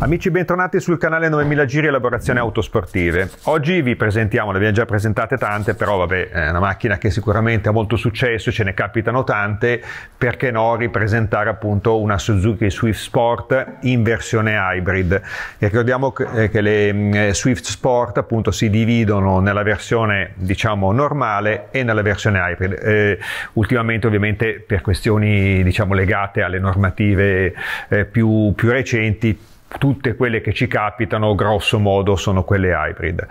Amici bentornati sul canale 9000 Giri Elaborazione Autosportive. Oggi vi presentiamo, le abbiamo già presentate tante, però vabbè, è una macchina che sicuramente ha molto successo, ce ne capitano tante, perché no ripresentare appunto una Suzuki Swift Sport in versione hybrid. ricordiamo che eh, le mm, Swift Sport appunto si dividono nella versione diciamo normale e nella versione hybrid. Eh, ultimamente ovviamente per questioni diciamo legate alle normative eh, più, più recenti tutte quelle che ci capitano grosso modo sono quelle hybrid.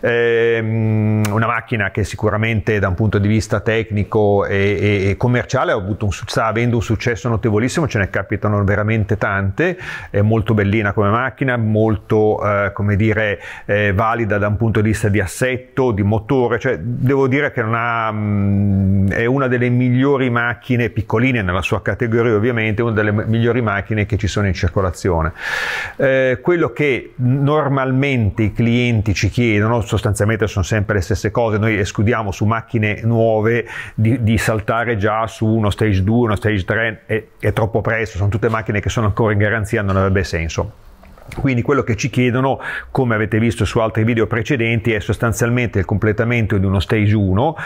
Ehm, una macchina che sicuramente da un punto di vista tecnico e, e commerciale un, sta avendo un successo notevolissimo, ce ne capitano veramente tante, è molto bellina come macchina, molto eh, come dire, eh, valida da un punto di vista di assetto, di motore, cioè, devo dire che una, mh, mm, è una delle migliori macchine piccoline nella sua categoria ovviamente, una delle migliori macchine che ci sono in circolazione. Eh, quello che normalmente i clienti ci chiedono, sostanzialmente sono sempre le stesse cose, noi escludiamo su macchine nuove di, di saltare già su uno stage 2, uno stage 3, è, è troppo presto, sono tutte macchine che sono ancora in garanzia, non avrebbe senso. Quindi quello che ci chiedono, come avete visto su altri video precedenti, è sostanzialmente il completamento di uno stage 1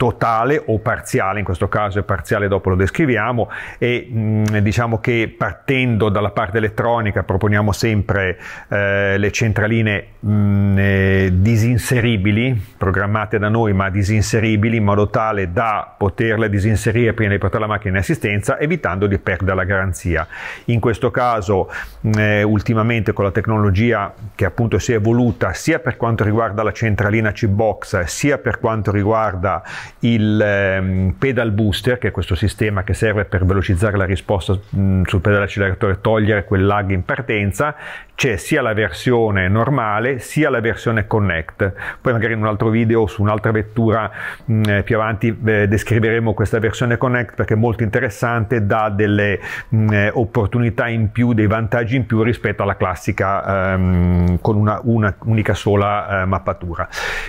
totale o parziale, in questo caso è parziale, dopo lo descriviamo, e mh, mm, diciamo che partendo dalla parte elettronica proponiamo sempre eh, le centraline mh, mm, eh, disinseribili, programmate da noi ma disinseribili, in modo tale da poterle disinserire prima di portare la macchina in assistenza, evitando di perdere la garanzia. In questo caso, mh, mm, eh, ultimamente con la tecnologia che appunto si è evoluta sia per quanto riguarda la centralina C-Box, sia per quanto riguarda il ehm, pedal booster, che è questo sistema che serve per velocizzare la risposta sul pedale acceleratore, e togliere quel lag in partenza, c'è sia la versione normale sia la versione Connect. Poi magari in un altro video su un'altra vettura mh, più avanti eh, descriveremo questa versione Connect perché è molto interessante, dà delle mh, opportunità in più, dei vantaggi in più rispetto alla classica ehm, con una, una, unica sola eh, mappatura.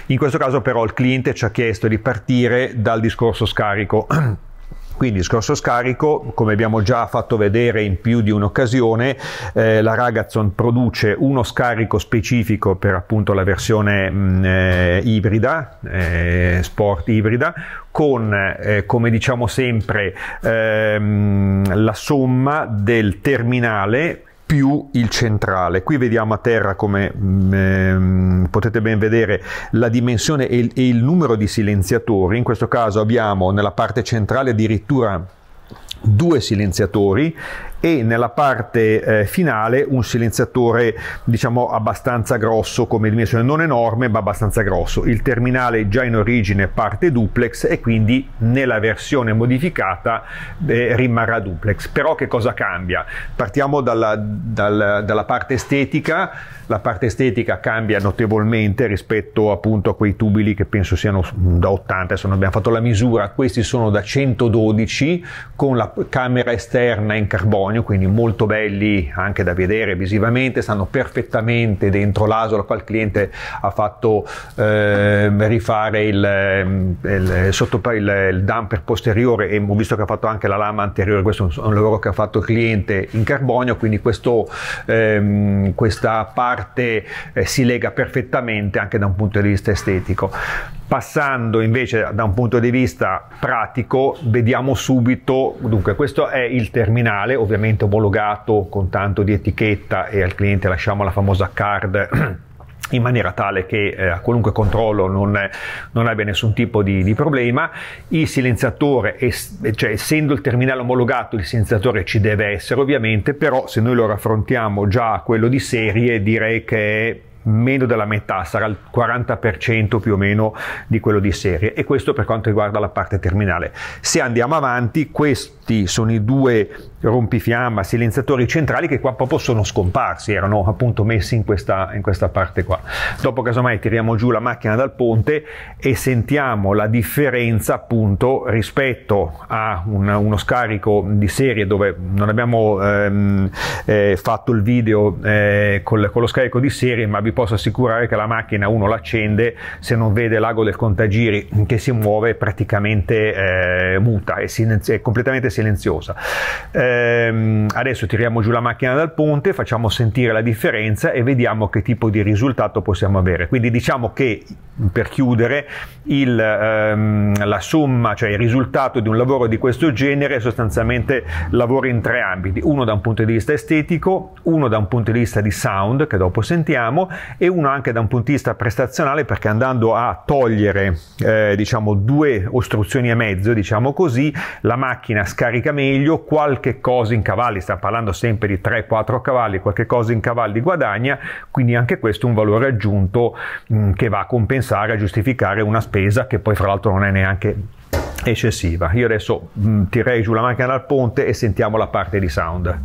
In questo caso però il cliente ci ha chiesto di partire partire dal discorso scarico. Quindi discorso scarico, come abbiamo già fatto vedere in più di un'occasione, eh, la Ragazzon produce uno scarico specifico per appunto la versione mh, mm, eh, ibrida, eh, sport ibrida, con, eh, come diciamo sempre, ehm, la somma del terminale più il centrale. Qui vediamo a terra come mh, mm, ehm, potete ben vedere la dimensione e il, e il numero di silenziatori, in questo caso abbiamo nella parte centrale addirittura due silenziatori e nella parte eh, finale un silenziatore diciamo abbastanza grosso come dimensione cioè non enorme ma abbastanza grosso il terminale già in origine parte duplex e quindi nella versione modificata eh, rimarrà duplex però che cosa cambia partiamo dalla, dal, dalla parte estetica la parte estetica cambia notevolmente rispetto appunto a quei tubili che penso siano da 80 se non abbiamo fatto la misura questi sono da 112 con la camera esterna in carbonio patrimonio, quindi molto belli anche da vedere visivamente, stanno perfettamente dentro l'asola, qua il cliente ha fatto eh, rifare il, ehm, il, sotto, il, il, damper posteriore e ho visto che ha fatto anche la lama anteriore, questo è un lavoro che ha fatto il cliente in carbonio, quindi questo, ehm, questa parte eh, si lega perfettamente anche da un punto di vista estetico. Passando invece da un punto di vista pratico, vediamo subito, dunque questo è il terminale, ovviamente ovviamente omologato con tanto di etichetta e al cliente lasciamo la famosa card in maniera tale che eh, a qualunque controllo non, non, abbia nessun tipo di, di problema. Il silenziatore, es, cioè, essendo il terminale omologato, il silenziatore ci deve essere ovviamente, però se noi lo raffrontiamo già a quello di serie direi che è meno della metà, sarà il 40% più o meno di quello di serie e questo per quanto riguarda la parte terminale. Se andiamo avanti, questi sono i due rompifiamma, silenziatori centrali che qua proprio sono scomparsi, erano appunto messi in questa, in questa parte qua. Dopo casomai tiriamo giù la macchina dal ponte e sentiamo la differenza appunto rispetto a un, uno scarico di serie dove non abbiamo ehm, eh, fatto il video eh, col, con lo scarico di serie ma vi posso assicurare che la macchina uno l'accende se non vede l'ago del contagiri che si muove praticamente eh, muta, è, silenzi- è completamente silenziosa. Eh, Ehm, adesso tiriamo giù la macchina dal ponte, facciamo sentire la differenza e vediamo che tipo di risultato possiamo avere. Quindi diciamo che per chiudere il, ehm, la somma, cioè il risultato di un lavoro di questo genere sostanzialmente lavora in tre ambiti, uno da un punto di vista estetico, uno da un punto di vista di sound che dopo sentiamo e uno anche da un punto di vista prestazionale perché andando a togliere eh, diciamo due ostruzioni e mezzo, diciamo così, la macchina scarica meglio, qualche qualche cosa in cavalli, stiamo parlando sempre di 3-4 cavalli, qualche cosa in cavalli guadagna, quindi anche questo è un valore aggiunto mh, mm, che va a compensare, a giustificare una spesa che poi fra l'altro non è neanche eccessiva. Io adesso mh, mm, tirerei giù la macchina dal ponte e sentiamo la parte di sound.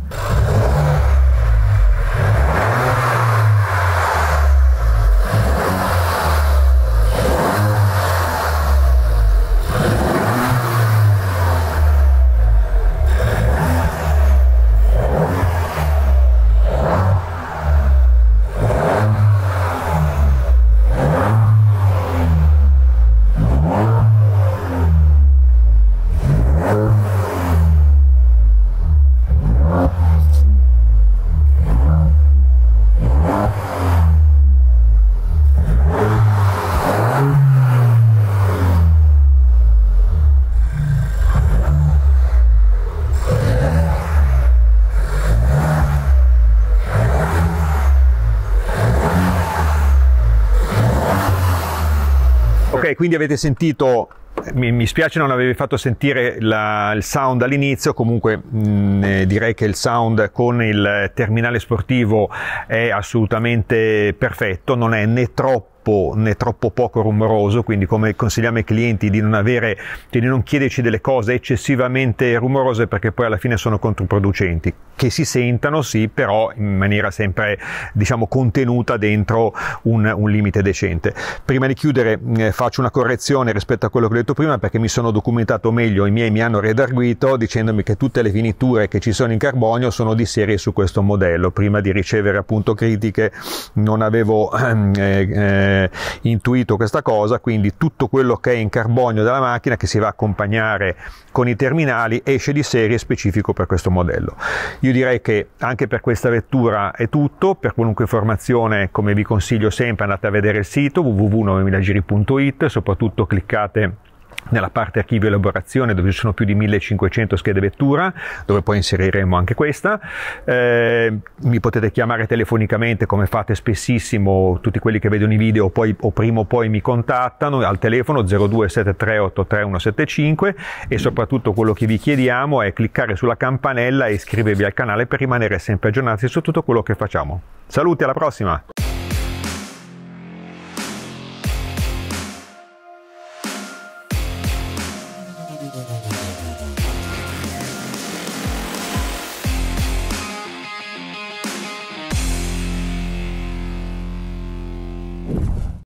quindi avete sentito mi, mi, spiace non avervi fatto sentire la, il sound all'inizio, comunque mh, mm, eh, direi che il sound con il terminale sportivo è assolutamente perfetto, non è né troppo troppo, né troppo poco rumoroso, quindi come consigliamo ai clienti di non, avere, di non chiederci delle cose eccessivamente rumorose perché poi alla fine sono controproducenti, che si sentano sì, però in maniera sempre diciamo contenuta dentro un, un limite decente. Prima di chiudere eh, faccio una correzione rispetto a quello che ho detto prima perché mi sono documentato meglio, i miei mi hanno redarguito dicendomi che tutte le finiture che ci sono in carbonio sono di serie su questo modello, prima di ricevere appunto critiche non avevo... Eh, eh, eh, intuito questa cosa, quindi tutto quello che è in carbonio della macchina che si va a accompagnare con i terminali esce di serie specifico per questo modello. Io direi che anche per questa vettura è tutto, per qualunque informazione come vi consiglio sempre andate a vedere il sito www.9000giri.it, soprattutto cliccate nella parte archivio e elaborazione dove ci sono più di 1500 schede vettura, dove poi inseriremo anche questa. Eh, mi potete chiamare telefonicamente come fate spessissimo, tutti quelli che vedono i video poi, o prima o poi mi contattano al telefono 0273833175 e soprattutto quello che vi chiediamo è cliccare sulla campanella e iscrivervi al canale per rimanere sempre aggiornati su tutto quello che facciamo. Saluti, alla prossima!